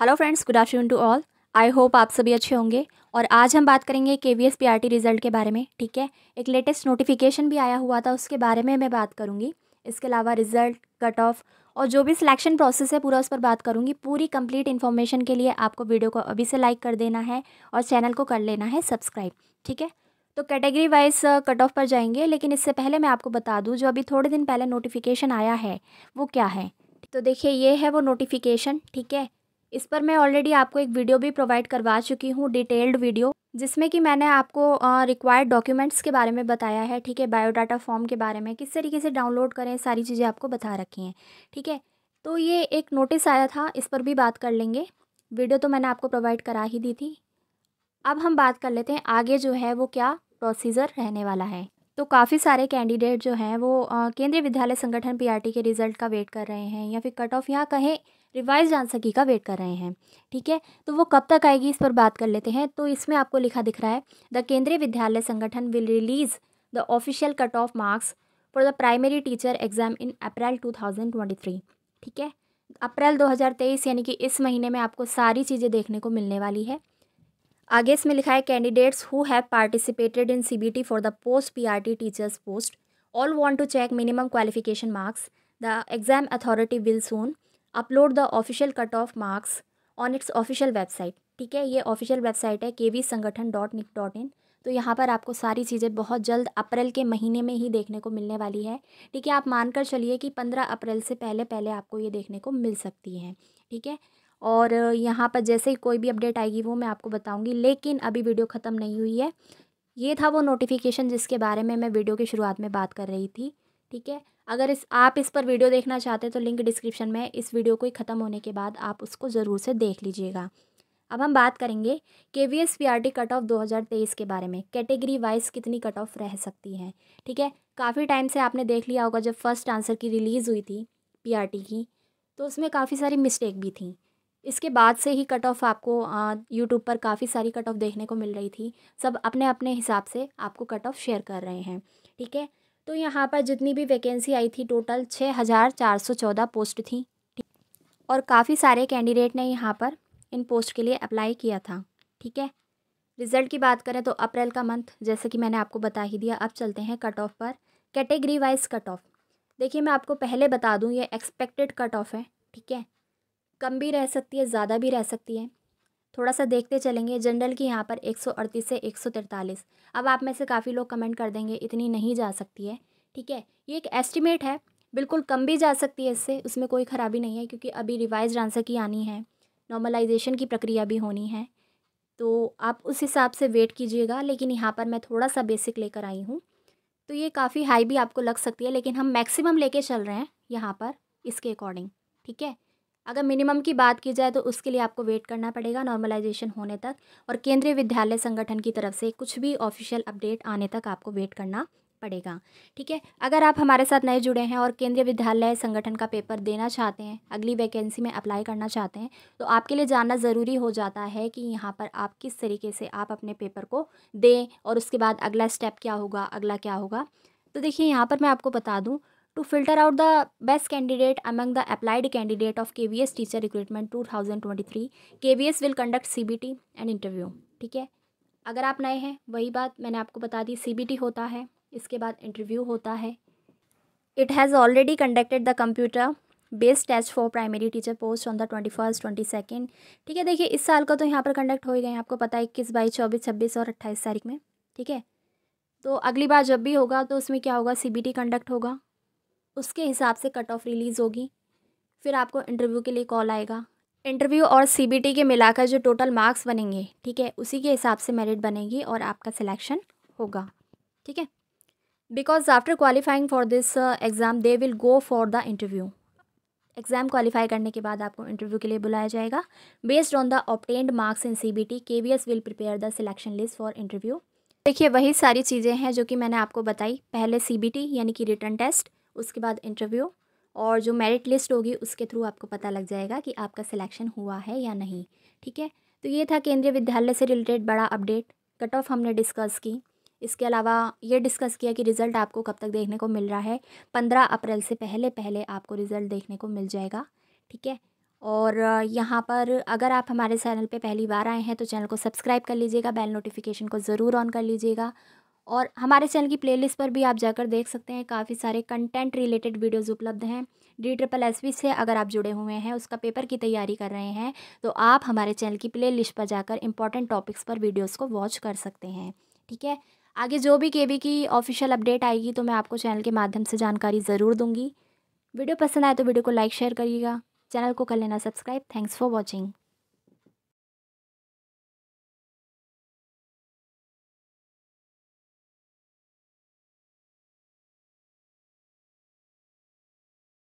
hello friends good afternoon to all I hope आप सभी अच्छे होंगे और आज हम बात करेंगे K V S P R T result के बारे में ठीक है एक लेटेस्ट नोटिफिकेशन भी आया हुआ था उसके बारे में मैं बात करूँगी इसके अलावा रिज़ल्ट कट ऑफ और जो भी सिलेक्शन प्रोसेस है पूरा उस पर बात करूँगी पूरी कंप्लीट इन्फॉर्मेशन के लिए आपको वीडियो को अभी से लाइक कर देना है और चैनल को कर लेना है सब्सक्राइब ठीक है तो कैटेगरी वाइज कट ऑफ पर जाएंगे लेकिन इससे पहले मैं आपको बता दूँ जो अभी थोड़े दिन पहले नोटिफिकेशन आया है वो क्या है तो देखिए ये है वो नोटिफिकेशन ठीक है इस पर मैं ऑलरेडी आपको एक वीडियो भी प्रोवाइड करवा चुकी हूँ डिटेल्ड वीडियो जिसमें कि मैंने आपको रिक्वायर्ड डॉक्यूमेंट्स के बारे में बताया है ठीक है बायोडाटा फॉर्म के बारे में किस तरीके से डाउनलोड करें सारी चीज़ें आपको बता रखी हैं ठीक है तो ये एक नोटिस आया था इस पर भी बात कर लेंगे वीडियो तो मैंने आपको प्रोवाइड करा ही दी थी अब हम बात कर लेते हैं आगे जो है वो क्या प्रोसीजर रहने वाला है तो काफ़ी सारे कैंडिडेट जो हैं वो केंद्रीय विद्यालय संगठन पीआरटी के रिज़ल्ट का वेट कर रहे हैं या फिर कट ऑफ यहाँ कहें रिवाइज आंसर की का वेट कर रहे हैं ठीक है तो वो कब तक आएगी इस पर बात कर लेते हैं तो इसमें आपको लिखा दिख रहा है the Kendriya Vidyalaya Sangathan will release the official cut off marks for the primary teacher exam in April two ठीक है अप्रैल 2023 यानी कि इस महीने में आपको सारी चीज़ें देखने को मिलने वाली है आगे इसमें लिखा है candidates who have participated in CBT for the post PRT teachers post all want to check minimum qualification marks the exam authority will soon upload the official cut off marks on its official website ठीक है ये official website है के we संगठन dot nic dot in तो यहाँ पर आपको सारी चीज़ें बहुत जल्द अप्रैल के महीने में ही देखने को मिलने वाली है ठीक है आप मानकर चलिए कि पंद्रह अप्रैल से पहले पहले आपको ये देखने को मिल सकती है ठीक है और यहाँ पर जैसे ही कोई भी अपडेट आएगी वो मैं आपको बताऊँगी लेकिन अभी वीडियो ख़त्म नहीं हुई है ये था वो नोटिफिकेशन जिसके बारे में मैं वीडियो की शुरुआत में बात कर रही थी ठीक है अगर इस आप इस पर वीडियो देखना चाहते हैं तो लिंक डिस्क्रिप्शन में इस वीडियो को ख़त्म होने के बाद आप उसको ज़रूर से देख लीजिएगा अब हम बात करेंगे K V S P R T cut off दो हज़ार तेईस के बारे में कैटेगरी वाइज कितनी कट ऑफ रह सकती है ठीक है काफ़ी टाइम से आपने देख लिया होगा जब फर्स्ट आंसर की रिलीज़ हुई थी पी आर टी की तो उसमें काफ़ी सारी मिस्टेक भी थी इसके बाद से ही कट ऑफ आपको यूट्यूब पर काफ़ी सारी कट ऑफ देखने को मिल रही थी सब अपने अपने हिसाब से आपको कट ऑफ शेयर कर रहे हैं ठीक है तो यहाँ पर जितनी भी वैकेंसी आई थी टोटल छः हज़ार चार सौ चौदह पोस्ट थी और काफ़ी सारे कैंडिडेट ने यहाँ पर इन पोस्ट के लिए अप्लाई किया था ठीक है रिज़ल्ट की बात करें तो अप्रैल का मंथ जैसे कि मैंने आपको बता ही दिया अब चलते हैं कट ऑफ पर कैटेगरी वाइज कट ऑफ देखिए मैं आपको पहले बता दूँ ये एक्सपेक्टेड कट ऑफ है ठीक है कम भी रह सकती है ज़्यादा भी रह सकती है थोड़ा सा देखते चलेंगे जनरल की यहाँ पर 138 से 143 अब आप में से काफ़ी लोग कमेंट कर देंगे इतनी नहीं जा सकती है ठीक है ये एक एस्टिमेट है बिल्कुल कम भी जा सकती है इससे उसमें कोई ख़राबी नहीं है क्योंकि अभी रिवाइज आंसर की आनी है नॉर्मलाइजेशन की प्रक्रिया भी होनी है तो आप उस हिसाब से वेट कीजिएगा लेकिन यहाँ पर मैं थोड़ा सा बेसिक लेकर आई हूँ तो ये काफ़ी हाई भी आपको लग सकती है लेकिन हम मैक्सिमम लेके चल रहे हैं यहाँ पर इसके अकॉर्डिंग ठीक है अगर मिनिमम की बात की जाए तो उसके लिए आपको वेट करना पड़ेगा नॉर्मलाइजेशन होने तक और केंद्रीय विद्यालय संगठन की तरफ से कुछ भी ऑफिशियल अपडेट आने तक आपको वेट करना पड़ेगा ठीक है अगर आप हमारे साथ नए जुड़े हैं और केंद्रीय विद्यालय संगठन का पेपर देना चाहते हैं अगली वैकेंसी में अप्लाई करना चाहते हैं तो आपके लिए जानना ज़रूरी हो जाता है कि यहाँ पर आप किस तरीके से आप अपने पेपर को दें और उसके बाद अगला स्टेप क्या होगा अगला क्या होगा तो देखिए यहाँ पर मैं आपको बता दूँ to filter out the the best candidate among candidate of K V S teacher recruitment two thousand twenty three K V S will conduct C B T and interview ठीक है अगर आप नए हैं वही बात मैंने आपको बता दी सी बी टी होता है इसके बाद इंटरव्यू होता है it has already conducted the computer based test for primary teacher post on the twenty first twenty second ठीक है देखिए इस साल का तो यहाँ पर कंडक्ट हो ही गए आपको पता है इक्कीस बाईस चौबीस छब्बीस और अट्ठाईस तारीख में ठीक है तो अगली बार जब भी होगा तो उसमें क्या होगा सी बी टी कंडक्ट होगा उसके हिसाब से कट ऑफ रिलीज़ होगी फिर आपको इंटरव्यू के लिए कॉल आएगा इंटरव्यू और सीबीटी के मिलाकर जो टोटल मार्क्स बनेंगे ठीक है उसी के हिसाब से मेरिट बनेगी और आपका सिलेक्शन होगा ठीक है because after qualifying for this exam they will go for the interview exam qualify करने के बाद आपको इंटरव्यू के लिए बुलाया जाएगा based on the obtained marks in C B T K V S will prepare the selection list for interview देखिए वही सारी चीज़ें हैं जो कि मैंने आपको बताई पहले सी बी टी यानी कि रिटर्न टेस्ट उसके बाद इंटरव्यू और जो मेरिट लिस्ट होगी उसके थ्रू आपको पता लग जाएगा कि आपका सिलेक्शन हुआ है या नहीं ठीक है तो ये था केंद्रीय विद्यालय से रिलेटेड बड़ा अपडेट कट ऑफ हमने डिस्कस की इसके अलावा ये डिस्कस किया कि रिज़ल्ट आपको कब तक देखने को मिल रहा है पंद्रह अप्रैल से पहले पहले आपको रिज़ल्ट देखने को मिल जाएगा ठीक है और यहाँ पर अगर आप हमारे चैनल पे पहली बार आए हैं तो चैनल को सब्सक्राइब कर लीजिएगा बेल नोटिफिकेशन को ज़रूर ऑन कर लीजिएगा और हमारे चैनल की प्लेलिस्ट पर भी आप जाकर देख सकते हैं काफ़ी सारे कंटेंट रिलेटेड वीडियोज़ उपलब्ध हैं डी ट्रिपल एस वी से अगर आप जुड़े हुए हैं उसका पेपर की तैयारी कर रहे हैं तो आप हमारे चैनल की प्ले लिस्ट पर जाकर इंपॉर्टेंट टॉपिक्स पर वीडियोज़ को वॉच कर सकते हैं ठीक है आगे जो भी के की ऑफिशियल अपडेट आएगी तो मैं आपको चैनल के माध्यम से जानकारी ज़रूर दूँगी वीडियो पसंद आए तो वीडियो को लाइक शेयर करिएगा चैनल को कर लेना सब्सक्राइब थैंक्स फॉर वॉचिंग